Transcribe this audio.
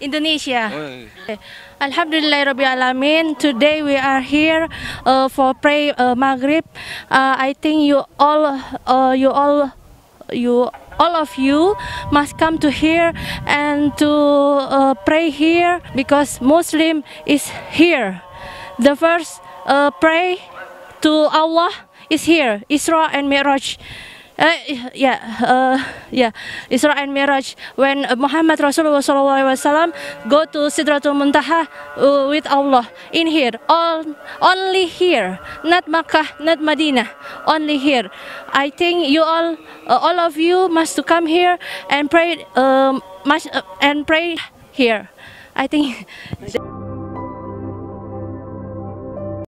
Indonesia. Alhamdulillah Rabbi Alamin. Today we are here uh, for pray uh, Maghrib. Uh, I think you all, uh, you all, you all of you must come to here and to uh, pray here because Muslim is here. The first uh, pray to Allah is here, Isra and Miraj. Uh, yeah, uh, yeah, Isra and Miraj. When Muhammad Rasulullah SAW go to Sidratul Muntaha uh, with Allah in here, all, only here, not Makkah, not Madinah, only here. I think you all, uh, all of you, must to come here and pray, um, must, uh, and pray here. I think.